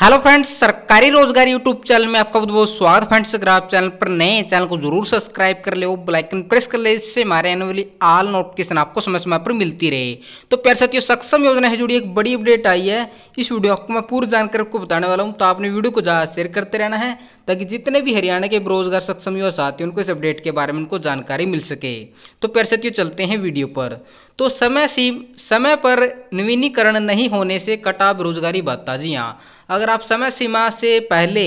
hello friends सरकारी रोजगार YouTube channel में आपका बहुत बहुत स्वागत फ्रेंड्स अगर आप चैनल पर नए हैं चैनल को जरूर सब्सक्राइब कर ले बेल आइकन प्रेस कर ले इससे हमारे आने वाली आल नोटिफिकेशन आपको समय समय पर मिलती रहे तो प्यार साथियों सक्षम योजना है जुड़ी एक बड़ी अपडेट आई है इस वीडियो को मैं पूरी जानकारी आपको बताने वाला हूँ तो आपने वीडियो को ज़्यादा शेयर करते रहना है ताकि जितने भी हरियाणा के बेरोजगार सक्षम युवा साथी उनको इस अपडेट के बारे में उनको जानकारी मिल सके तो प्यार साथियों चलते हैं वीडियो पर तो समय सीम समय पर नवीनीकरण नहीं होने से कटा बेरोजगारी भत्ता जी हाँ अगर अगर आप समय सीमा से पहले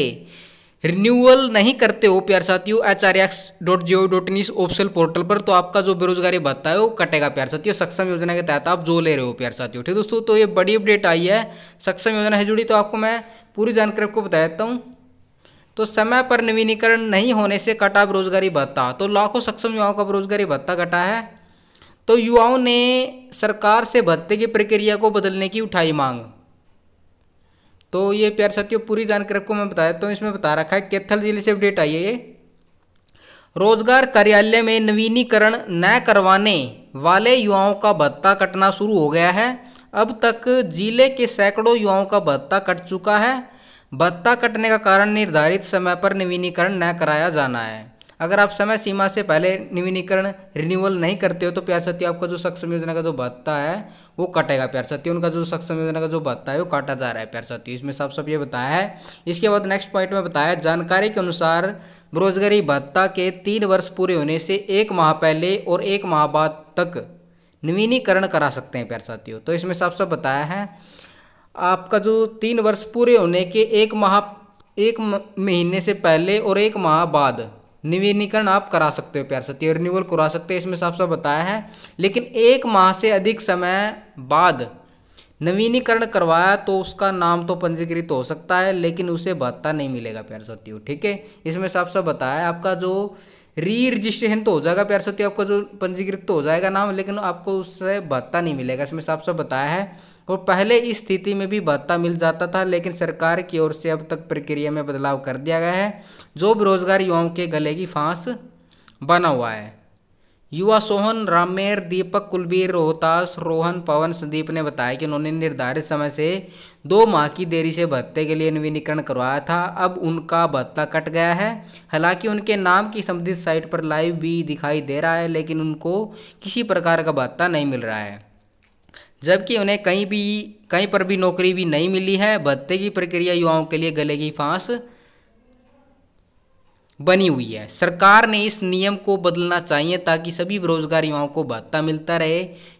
रिन्यूअल नहीं करते हो प्यार साथियों H R X dot G O dot in इस ऑप्शन पोर्टल पर तो आपका जो बेरोजगारी भत्ता है वो कटेगा प्यार साथियों सक्षम योजना के तहत आप जो ले रहे हो प्यार साथियों ठीक दोस्तों तो ये बड़ी अपडेट आई है सक्षम योजना है जुड़ी तो आपको मैं पूरी जानकारी आपको बता देता हूँ तो समय पर नवीनीकरण नहीं होने से कटा बेरोजगारी भत्ता तो लाखों सक्षम युवाओं का बेरोजगारी भत्ता कटा है तो युवाओं ने सरकार से भत्ते की प्रक्रिया को बदलने की उठाई मांग तो ये प्यार साथियों पूरी जानकारी आपको मैं बता देता हूँ तो इसमें बता रखा है कैथल जिले से अपडेट आई है ये रोजगार कार्यालय में नवीनीकरण न करवाने वाले युवाओं का भत्ता कटना शुरू हो गया है अब तक जिले के सैकड़ों युवाओं का भत्ता कट चुका है भत्ता कटने का कारण निर्धारित समय पर नवीनीकरण न कराया जाना है अगर आप समय सीमा से पहले नवीनीकरण रिन्यूअल नहीं करते हो तो प्यार सत्य आपका जो सक्षम योजना का जो भत्ता है वो कटेगा प्यार सत्य उनका जो सक्षम योजना का जो भत्ता है वो काटा जा रहा है प्यार सत्य इसमें साफ सब ये बताया है इसके बाद नेक्स्ट पॉइंट में बताया जानकारी के अनुसार बेरोजगारी भत्ता के तीन वर्ष पूरे होने से एक माह पहले और एक माह बाद तक नवीनीकरण करा सकते हैं प्यार साथियों तो इसमें साफ साफ बताया है आपका जो तीन वर्ष पूरे होने के एक माह एक महीने से पहले और एक माह बाद नवीनीकरण आप करा सकते हो प्यार साथियों रिन्यूअल करा सकते हैं इसमें साफ साफ बताया है लेकिन एक माह से अधिक समय बाद नवीनीकरण करवाया तो उसका नाम तो पंजीकृत हो सकता है लेकिन उसे भत्ता नहीं मिलेगा प्यार साथियों ठीक है इसमें साफ साफ बताया आपका जो री रजिस्ट्रेशन तो हो जाएगा प्यार सत्य तो आपका जो पंजीकृत तो हो जाएगा नाम लेकिन आपको उससे भत्ता नहीं मिलेगा इसमें साफ साफ बताया है और पहले इस स्थिति में भी भत्ता मिल जाता था लेकिन सरकार की ओर से अब तक प्रक्रिया में बदलाव कर दिया गया है जो बेरोजगार युवाओं के गले की फांस बना हुआ है युवा सोहन रामेर दीपक कुलबीर रोहतास रोहन पवन संदीप ने बताया कि उन्होंने निर्धारित समय से दो माह की देरी से भत्ते के लिए नवीनीकरण करवाया था अब उनका भत्ता कट गया है हालांकि उनके नाम की संबंधित साइट पर लाइव भी दिखाई दे रहा है लेकिन उनको किसी प्रकार का भत्ता नहीं मिल रहा है जबकि उन्हें कहीं भी कहीं पर भी नौकरी भी नहीं मिली है भत्ते की प्रक्रिया युवाओं के लिए गले की फांस बनी हुई है सरकार ने इस नियम को बदलना चाहिए ताकि सभी बेरोजगार युवाओं को भत्ता मिलता रहे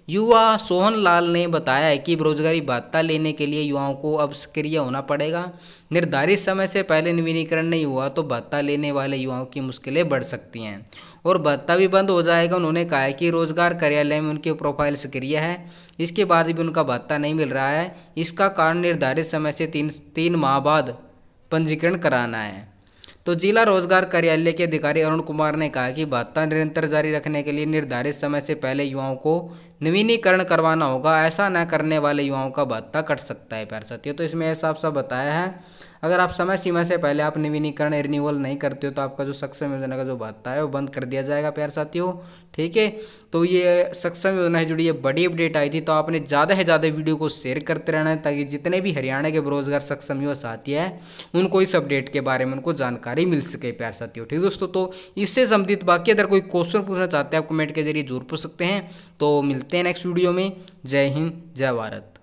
युवा सोहन लाल ने बताया है कि बेरोजगारी भत्ता लेने के लिए युवाओं को अब सक्रिय होना पड़ेगा निर्धारित समय से पहले नवीनीकरण नहीं हुआ तो भत्ता लेने वाले युवाओं की मुश्किलें बढ़ सकती हैं और भत्ता भी बंद हो जाएगा उन्होंने कहा है कि रोजगार कार्यालय में उनकी प्रोफाइल सक्रिय है इसके बाद भी उनका भत्ता नहीं मिल रहा है इसका कारण निर्धारित समय से तीन तीन माह बाद पंजीकरण कराना है तो जिला रोजगार कार्यालय के अधिकारी अरुण कुमार ने कहा कि भत्ता निरंतर जारी रखने के लिए निर्धारित समय से पहले युवाओं को नवीनीकरण करवाना होगा ऐसा न करने वाले युवाओं का भत्ता कट सकता है प्यार साथियों तो इसमें ऐसा आप बताया है अगर आप समय सीमा से पहले आप नवीनीकरण रिन्यूअल नहीं करते हो तो आपका जो सक्षम योजना का जो भत्ता है वो बंद कर दिया जाएगा प्यार साथियों ठीक है तो ये सक्षम योजना से जुड़ी ये बड़ी अपडेट आई थी तो आपने ज़्यादा से ज़्यादा वीडियो को शेयर करते रहना है ताकि जितने भी हरियाणा के बेरोजगार सक्षम युवा साथी हैं उनको इस अपडेट के बारे में उनको जानकारी मिल सके प्यार साथियों ठीक है दोस्तों तो इससे संबंधित बाकी अगर कोई क्वेश्चन पूछना चाहते हैं आप कमेंट के जरिए जरूर पूछ सकते हैं तो मिलते हैं नेक्स्ट वीडियो में जय हिंद जय भारत